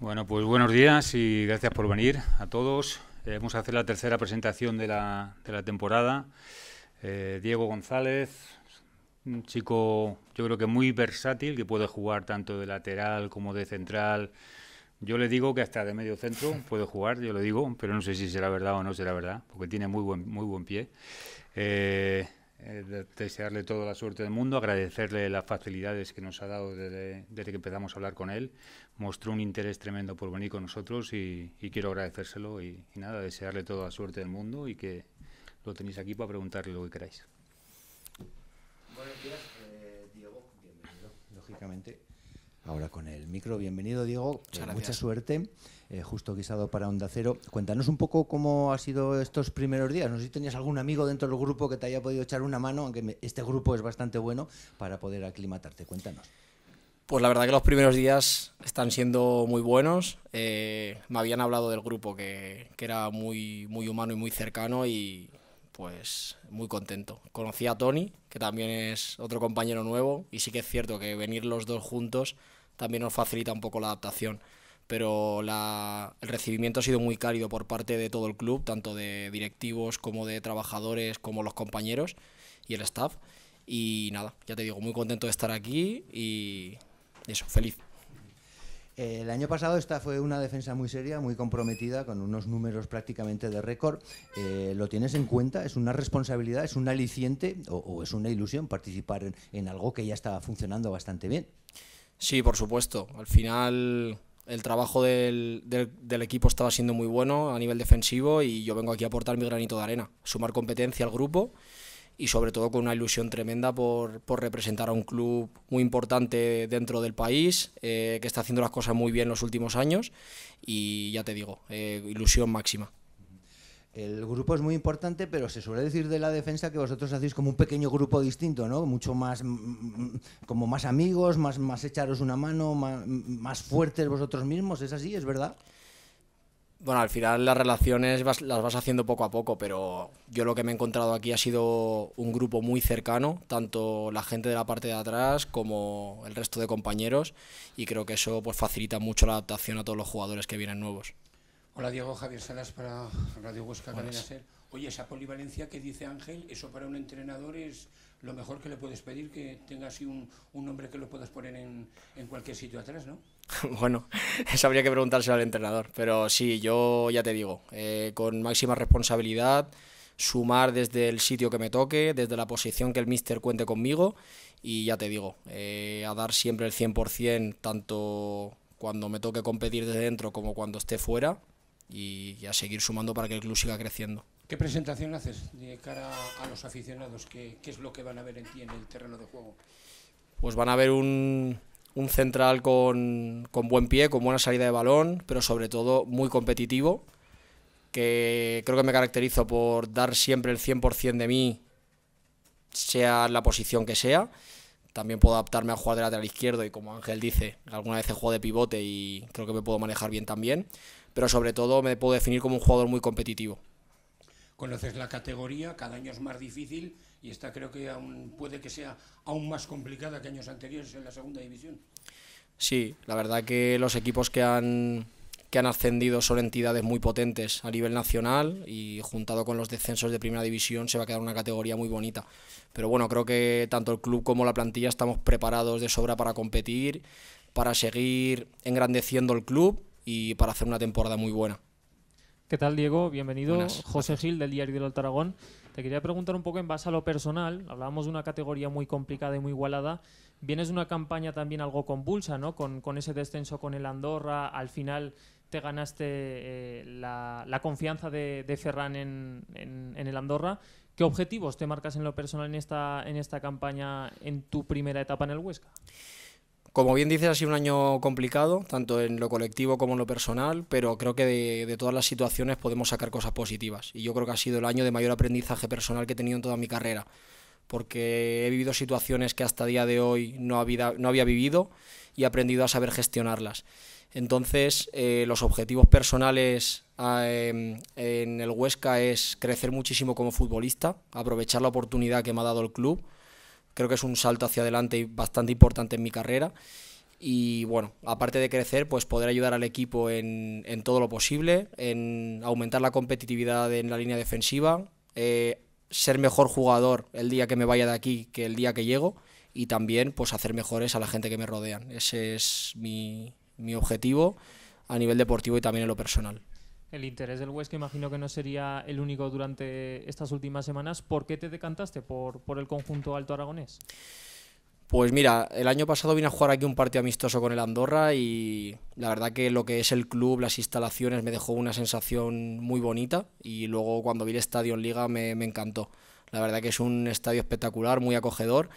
Bueno, pues buenos días y gracias por venir a todos. Eh, vamos a hacer la tercera presentación de la, de la temporada. Eh, Diego González, un chico yo creo que muy versátil, que puede jugar tanto de lateral como de central. Yo le digo que hasta de medio centro puede jugar, yo le digo, pero no sé si será verdad o no será verdad, porque tiene muy buen, muy buen pie. Eh, desearle toda la suerte del mundo, agradecerle las facilidades que nos ha dado desde, que empezamos a hablar con él. Mostró un interés tremendo por venir con nosotros y, quiero agradecérselo y, nada, desearle toda la suerte del mundo y que lo tenéis aquí para preguntarle lo que queráis. Buenos días, eh, Diego, bienvenido, lógicamente. Ahora con el micro, bienvenido Diego, mucha suerte. Eh, justo guisado para Onda Cero. Cuéntanos un poco cómo ha sido estos primeros días. No sé si tenías algún amigo dentro del grupo que te haya podido echar una mano, aunque este grupo es bastante bueno para poder aclimatarte. Cuéntanos. Pues la verdad que los primeros días están siendo muy buenos. Eh, me habían hablado del grupo que, que, era muy, muy humano y muy cercano y pues muy contento. Conocí a Tony, que también es otro compañero nuevo y sí que es cierto que venir los dos juntos también nos facilita un poco la adaptación pero el recibimiento ha sido muy cálido por parte de todo el club, tanto de directivos como de trabajadores, como los compañeros y el staff. Y nada, ya te digo, muy contento de estar aquí y eso, feliz. El año pasado esta fue una defensa muy seria, muy comprometida, con unos números prácticamente de récord. Eh, ¿Lo tienes en cuenta? ¿Es una responsabilidad? ¿Es un aliciente o, es una ilusión participar en, en, algo que ya estaba funcionando bastante bien? Sí, por supuesto. Al final el trabajo del, equipo estaba siendo muy bueno a nivel defensivo y yo vengo aquí a aportar mi granito de arena, sumar competencia al grupo y sobre todo con una ilusión tremenda por, representar a un club muy importante dentro del país, eh, que está haciendo las cosas muy bien los últimos años y ya te digo, eh, ilusión máxima. El grupo es muy importante, pero se suele decir de la defensa que vosotros hacéis como un pequeño grupo distinto, ¿no? Mucho más, mm, mm, mm, como más amigos, más, echaros una mano, más, fuertes vosotros mismos, ¿es así? ¿Es verdad? Bueno, al final las relaciones las vas haciendo poco a poco, pero yo lo que me he encontrado aquí ha sido un grupo muy cercano, tanto la gente de la parte de atrás como el resto de compañeros, y creo que eso pues facilita mucho la adaptación a todos los jugadores que vienen nuevos. Hola Diego, Javier Salas para Radio Huesca Oye, esa polivalencia que dice Ángel, eso para un entrenador es lo mejor que le puedes pedir, que tenga así un, nombre que lo puedas poner en, cualquier sitio atrás, ¿no? bueno, eso habría que preguntárselo al entrenador, pero sí, yo ya te digo, eh, con máxima responsabilidad, sumar desde el sitio que me toque, desde la posición que el mister cuente conmigo y ya te digo, eh, a dar siempre el 100% tanto cuando me toque competir desde dentro como cuando esté fuera y, a seguir sumando para que el club siga creciendo. ¿Qué presentación haces de cara a los aficionados? ¿Qué, ¿Qué, es lo que van a ver en ti en el terreno de juego? Pues van a ver un, central con, con, buen pie, con buena salida de balón, pero sobre todo muy competitivo, que creo que me caracterizo por dar siempre el 100% de mí, sea la posición que sea. También puedo adaptarme a jugar de lateral izquierdo y como Ángel dice, alguna vez he jugado de pivote y creo que me puedo manejar bien también pero sobre todo me puedo definir como un jugador muy competitivo. Conoces la categoría, cada año es más difícil y esta creo que aún puede que sea aún más complicada que años anteriores en la segunda división. Sí, la verdad que los equipos que han, que han ascendido son entidades muy potentes a nivel nacional y juntado con los descensos de primera división se va a quedar una categoría muy bonita. Pero bueno, creo que tanto el club como la plantilla estamos preparados de sobra para competir, para seguir engrandeciendo el club y para hacer una temporada muy buena. ¿Qué tal, Diego? Bienvenido. José Gil, del Diario del Alto Te quería preguntar un poco en base a lo personal. Hablábamos de una categoría muy complicada y muy igualada. Vienes de una campaña también algo convulsa, ¿no? Con, con ese descenso con el Andorra. Al final te ganaste eh, la, confianza de, de Ferran en, el Andorra. ¿Qué objetivos te marcas en lo personal en esta, en esta campaña, en tu primera etapa en el Huesca? como bien dices, ha sido un año complicado, tanto en lo colectivo como en lo personal, pero creo que de, todas las situaciones podemos sacar cosas positivas. Y yo creo que ha sido el año de mayor aprendizaje personal que he tenido en toda mi carrera, porque he vivido situaciones que hasta el día de hoy no había, no había vivido y he aprendido a saber gestionarlas. Entonces, eh, los objetivos personales ah, em, en el Huesca es crecer muchísimo como futbolista, aprovechar la oportunidad que me ha dado el club creo que es un salto hacia adelante y bastante importante en mi carrera. Y bueno, aparte de crecer, pues poder ayudar al equipo en, en todo lo posible, en aumentar la competitividad en la línea defensiva, eh, ser mejor jugador el día que me vaya de aquí que el día que llego y también pues hacer mejores a la gente que me rodean. Ese es mi, mi objetivo a nivel deportivo y también en lo personal. El interés del Huesca imagino que no sería el único durante estas últimas semanas. ¿Por qué te decantaste por, por el conjunto alto aragonés? Pues mira, el año pasado vine a jugar aquí un partido amistoso con el Andorra y la verdad que lo que es el club, las instalaciones, me dejó una sensación muy bonita y luego cuando vi el estadio en Liga me encantó. La verdad que es un estadio espectacular, muy acogedor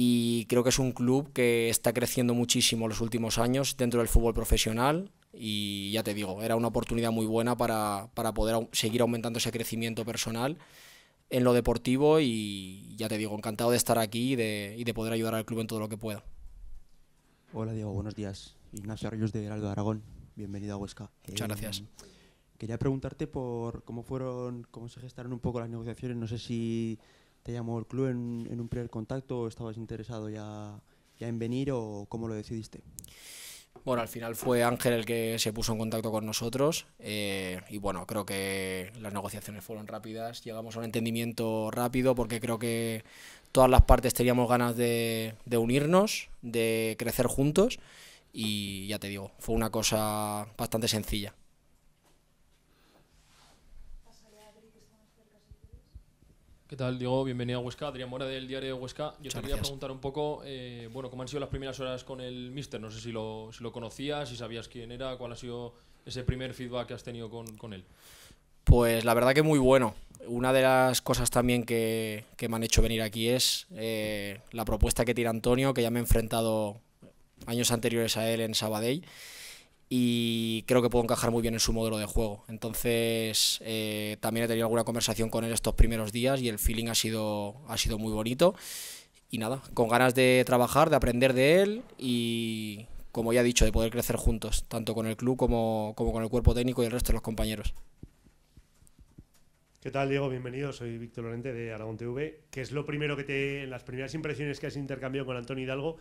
y creo que es un club que está creciendo muchísimo los últimos años dentro del fútbol profesional y ya te digo, era una oportunidad muy buena para, para poder seguir aumentando ese crecimiento personal en lo deportivo y ya te digo, encantado de estar aquí y de, y de poder ayudar al club en todo lo que pueda. Hola Diego, buenos días. Ignacio Arroyos de Heraldo Aragón, bienvenido a Huesca. Muchas eh, gracias. Quería preguntarte por cómo fueron, cómo se gestaron un poco las negociaciones, no sé si ¿Te llamó el club en, un primer contacto o estabas interesado ya, en venir o cómo lo decidiste? Bueno, al final fue Ángel el que se puso en contacto con nosotros eh, y bueno, creo que las negociaciones fueron rápidas, llegamos a un entendimiento rápido porque creo que todas las partes teníamos ganas de unirnos, de crecer juntos y ya te digo, fue una cosa bastante sencilla. ¿Qué tal, Diego? Bienvenido a Huesca. Adrián Mora del diario Huesca. Yo te quería preguntar un poco, eh, bueno, ¿cómo han sido las primeras horas con el Mister? No sé si lo, conocías, si sabías quién era, cuál ha sido ese primer feedback que has tenido con, él. Pues la verdad que muy bueno. Una de las cosas también que, me han hecho venir aquí es eh, la propuesta que tira Antonio, que ya me he enfrentado años anteriores a él en Sabadell y creo que puedo encajar muy bien en su modelo de juego. Entonces, eh, también he tenido alguna conversación con él estos primeros días y el feeling ha sido, ha sido muy bonito. Y nada, con ganas de trabajar, de aprender de él y, como ya he dicho, de poder crecer juntos, tanto con el club como, como con el cuerpo técnico y el resto de los compañeros. ¿Qué tal, Diego? Bienvenido. Soy Víctor Lorente de Aragón TV. ¿Qué es lo primero que te, las primeras impresiones que has intercambiado con Antonio Hidalgo,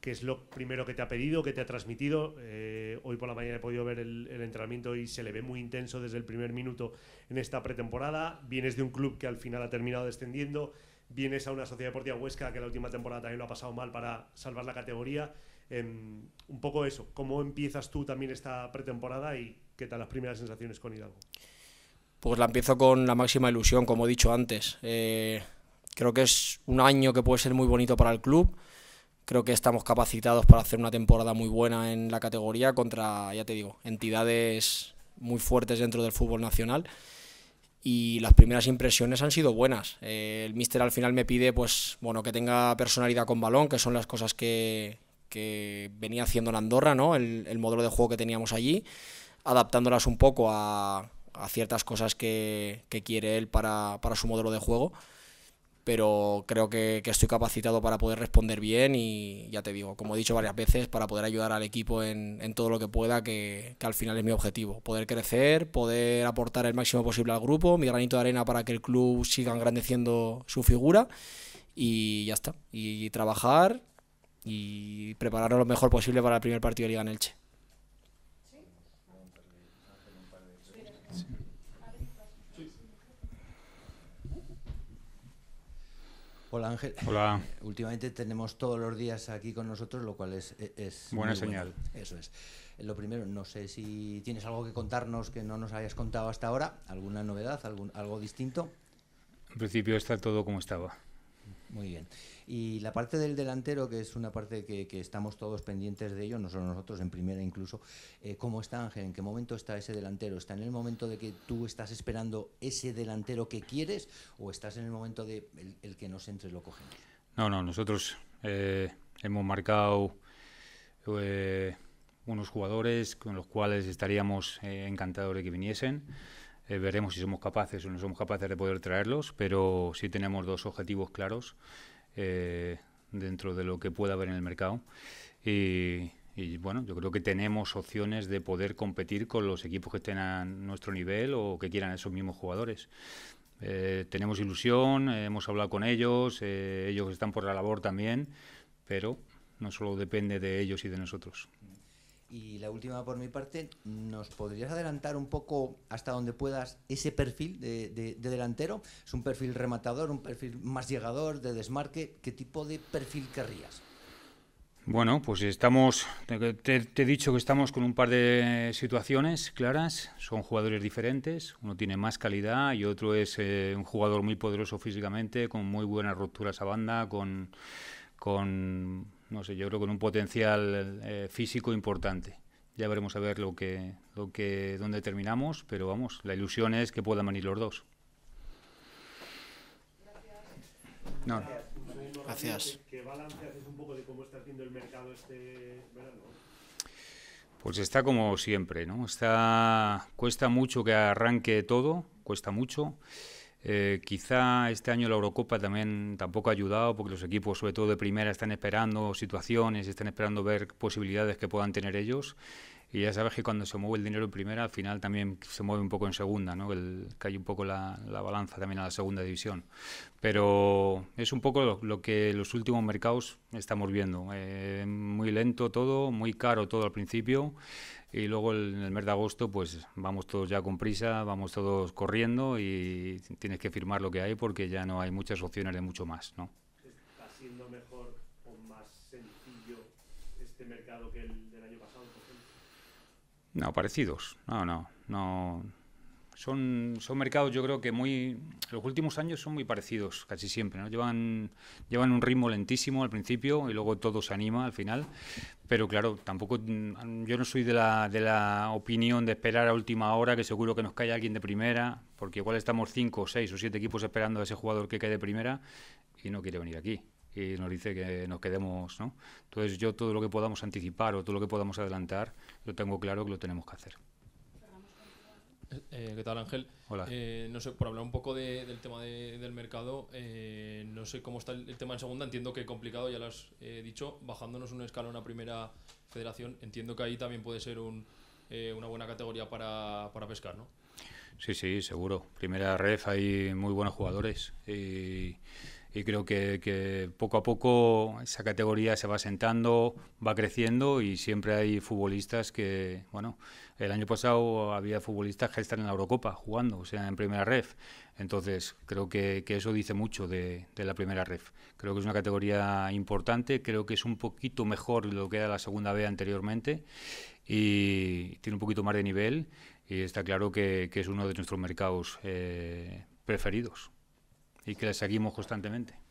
que es lo primero que te ha pedido, que te ha transmitido. Eh, hoy por la mañana he podido ver el, entrenamiento y se le ve muy intenso desde el primer minuto en esta pretemporada. Vienes de un club que al final ha terminado descendiendo, vienes a una sociedad deportiva huesca que la última temporada también lo ha pasado mal para salvar la categoría. Em, un poco eso, ¿cómo empiezas tú también esta pretemporada y qué tal las primeras sensaciones con Hidalgo? Pues la empiezo con la máxima ilusión, como he dicho antes. Eh, creo que es un año que puede ser muy bonito para el club creo que estamos capacitados para hacer una temporada muy buena en la categoría contra, ya te digo, entidades muy fuertes dentro del fútbol nacional y las primeras impresiones han sido buenas. el míster al final me pide pues bueno que tenga personalidad con balón, que son las cosas que, venía haciendo en Andorra, ¿no? El, modelo de juego que teníamos allí, adaptándolas un poco a, ciertas cosas que, quiere él para, para su modelo de juego pero creo que, estoy capacitado para poder responder bien y ya te digo, como he dicho varias veces, para poder ayudar al equipo en, todo lo que pueda, que, al final es mi objetivo, poder crecer, poder aportar el máximo posible al grupo, mi granito de arena para que el club siga engrandeciendo su figura y ya está, y, trabajar y prepararnos lo mejor posible para el primer partido de Liga en Elche. Hola Ángel. Hola. Últimamente tenemos todos los días aquí con nosotros, lo cual es... E-, buena señal. Eso es. Lo primero, no sé si tienes algo que contarnos que no nos hayas contado hasta ahora, alguna novedad, algún, algo distinto. En principio está todo como estaba. Muy bien. Y la parte del delantero, que es una parte que, estamos todos pendientes de ello, no solo nosotros, en primera incluso, eh, ¿cómo está Ángel? ¿En qué momento está ese delantero? ¿Está en el momento de que tú estás esperando ese delantero que quieres o estás en el momento de el, que nos entre lo cogemos? No, no, nosotros eh, hemos marcado eh, unos jugadores con los cuales estaríamos encantados de que viniesen. Eh, veremos si somos capaces o no somos capaces de poder traerlos, pero sí tenemos dos objetivos claros eh, dentro de lo que pueda haber en el mercado. Y, bueno, yo creo que tenemos opciones de poder competir con los equipos que estén a nuestro nivel o que quieran esos mismos jugadores. Eh, tenemos ilusión, hemos hablado con ellos, ellos están por la labor también, pero no solo depende de ellos y de nosotros. Y la última por mi parte, ¿nos podrías adelantar un poco hasta donde puedas ese perfil de, delantero? ¿Es un perfil rematador, un perfil más llegador, de desmarque? ¿Qué tipo de perfil querrías? Bueno, pues estamos, te, he dicho que estamos con un par de situaciones claras, son jugadores diferentes, uno tiene más calidad y otro es eh, un jugador muy poderoso físicamente, con muy buenas rupturas a banda, con, con no sé, yo creo con un potencial eh, físico importante. Ya veremos a ver lo que, lo que, dónde terminamos, pero vamos, la ilusión es que puedan venir los dos. Gracias. No. Gracias. ¿Qué balance haces un poco de cómo está haciendo el mercado este verano? Pues está como siempre, ¿no? Está, cuesta mucho que arranque todo, cuesta mucho. Eh, quizá este año la Eurocopa también tampoco ha ayudado porque los equipos, sobre todo de primera, están esperando situaciones, están esperando ver posibilidades que puedan tener ellos. Y ya sabes que cuando se mueve el dinero en primera, al final también se mueve un poco en segunda, ¿no? cae un poco la, balanza también a la segunda división. Pero es un poco lo, lo que los últimos mercados estamos viendo. Eh, muy lento todo, muy caro todo al principio y luego en el mes de agosto pues vamos todos ya con prisa, vamos todos corriendo y tienes que firmar lo que hay porque ya no hay muchas opciones de mucho más, ¿no? ¿Está siendo mejor o más sencillo este mercado que el del año pasado, No, parecidos. No, no, no son, son mercados yo creo que muy los últimos años son muy parecidos casi siempre no llevan llevan un ritmo lentísimo al principio y luego todo se anima al final pero claro tampoco yo no soy de la, de la opinión de esperar a última hora que seguro que nos cae alguien de primera porque igual estamos cinco seis o siete equipos esperando a ese jugador que cae de primera y no quiere venir aquí y nos dice que nos quedemos, ¿no? Entonces yo todo lo que podamos anticipar o todo lo que podamos adelantar, lo tengo claro que lo tenemos que hacer. Eh, ¿Qué tal, Ángel? Hola. Eh, no sé, por hablar un poco del tema del mercado, eh, no sé cómo está el, tema en segunda, entiendo que complicado, ya lo has dicho, bajándonos un escalón a primera federación, entiendo que ahí también puede ser una buena categoría para, pescar, ¿no? Sí, sí, seguro. Primera red, hay muy buenos jugadores y y creo que, poco a poco esa categoría se va sentando, va creciendo y siempre hay futbolistas que, bueno, el año pasado había futbolistas que están en la Eurocopa jugando, o sea, en primera ref. Entonces, creo que, eso dice mucho de, la primera ref. Creo que es una categoría importante, creo que es un poquito mejor de lo que era la segunda B anteriormente y tiene un poquito más de nivel y está claro que, es uno de nuestros mercados eh, preferidos y que le seguimos constantemente.